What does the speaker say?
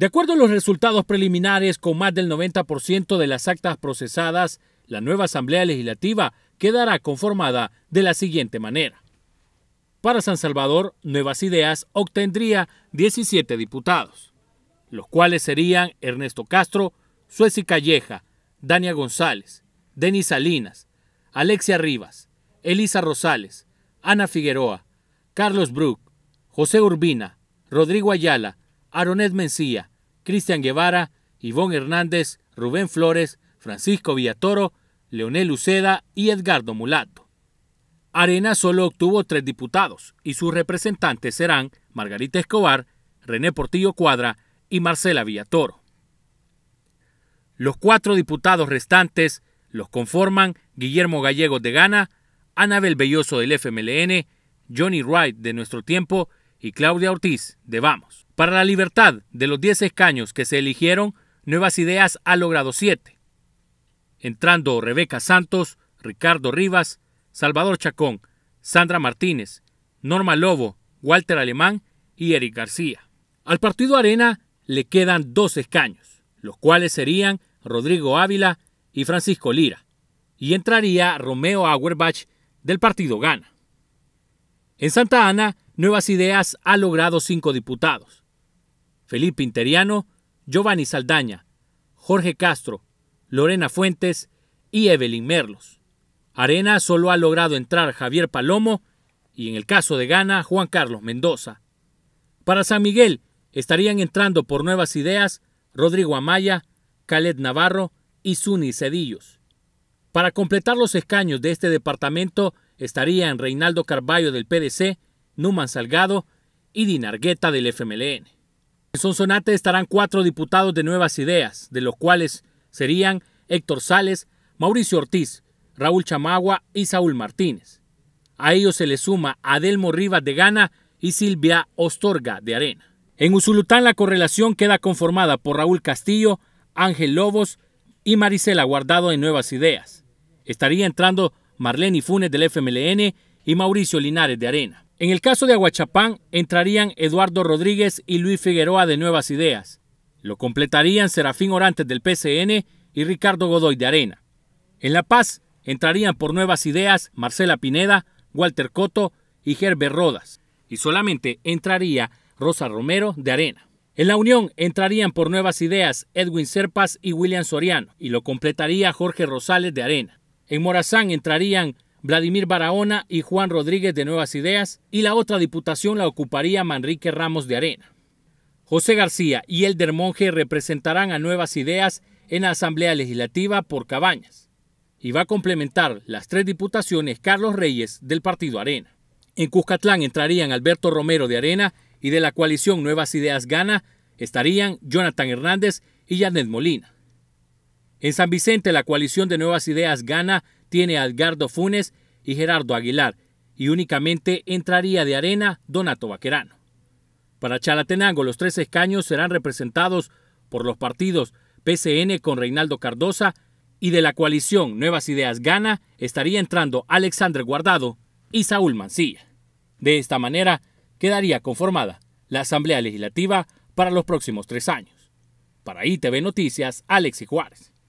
De acuerdo a los resultados preliminares, con más del 90% de las actas procesadas, la nueva Asamblea Legislativa quedará conformada de la siguiente manera. Para San Salvador, Nuevas Ideas obtendría 17 diputados, los cuales serían Ernesto Castro, Sueci Calleja, Dania González, Denis Salinas, Alexia Rivas, Elisa Rosales, Ana Figueroa, Carlos Brook, José Urbina, Rodrigo Ayala, Aronet Mencía, Cristian Guevara, Ivón Hernández, Rubén Flores, Francisco Villatoro, Leonel Luceda y Edgardo Mulato. Arena solo obtuvo tres diputados y sus representantes serán Margarita Escobar, René Portillo Cuadra y Marcela Villatoro. Los cuatro diputados restantes los conforman Guillermo Gallegos de Gana, Anabel Belloso del FMLN, Johnny Wright de Nuestro Tiempo y Claudia Ortiz de Vamos. Para la libertad, de los 10 escaños que se eligieron, Nuevas Ideas ha logrado 7, entrando Rebeca Santos, Ricardo Rivas, Salvador Chacón, Sandra Martínez, Norma Lobo, Walter Alemán y Eric García. Al partido Arena le quedan dos escaños, los cuales serían Rodrigo Ávila y Francisco Lira, y entraría Romeo Auerbach del partido Gana. En Santa Ana, Nuevas Ideas ha logrado cinco diputados. Felipe Interiano, Giovanni Saldaña, Jorge Castro, Lorena Fuentes y Evelyn Merlos. Arena solo ha logrado entrar Javier Palomo y en el caso de Gana, Juan Carlos Mendoza. Para San Miguel estarían entrando por Nuevas Ideas Rodrigo Amaya, Khaled Navarro y Zuni Cedillos. Para completar los escaños de este departamento estarían Reinaldo Carballo del PDC Numan Salgado y Dinargueta del FMLN. En Sonsonate estarán cuatro diputados de Nuevas Ideas, de los cuales serían Héctor Sales, Mauricio Ortiz, Raúl Chamagua y Saúl Martínez. A ellos se les suma Adelmo Rivas de Gana y Silvia Ostorga de Arena. En Usulután la correlación queda conformada por Raúl Castillo, Ángel Lobos y Marisela Guardado de Nuevas Ideas. Estaría entrando Marlene Funes del FMLN y Mauricio Linares de Arena. En el caso de Aguachapán entrarían Eduardo Rodríguez y Luis Figueroa de Nuevas Ideas. Lo completarían Serafín Orantes del PCN y Ricardo Godoy de Arena. En La Paz entrarían por Nuevas Ideas Marcela Pineda, Walter Coto y Gerber Rodas. Y solamente entraría Rosa Romero de Arena. En la Unión entrarían por Nuevas Ideas Edwin Serpas y William Soriano, y lo completaría Jorge Rosales de Arena. En Morazán entrarían Vladimir Barahona y Juan Rodríguez de Nuevas Ideas, y la otra diputación la ocuparía Manrique Ramos de Arena. José García y Elder Monge representarán a Nuevas Ideas en la Asamblea Legislativa por Cabañas, y va a complementar las tres diputaciones Carlos Reyes del Partido Arena. En Cuscatlán entrarían Alberto Romero de Arena y de la coalición Nuevas Ideas Gana estarían Jonathan Hernández y Janet Molina. En San Vicente la coalición de Nuevas Ideas Gana tiene a Edgardo Funes y Gerardo Aguilar, y únicamente entraría de arena Donato Vaquerano. Para Chalatenango, los tres escaños serán representados por los partidos PCN con Reinaldo Cardosa y de la coalición Nuevas Ideas Gana estaría entrando Alexander Guardado y Saúl Mancilla. De esta manera quedaría conformada la Asamblea Legislativa para los próximos tres años. Para ITV Noticias, Alexi Juárez.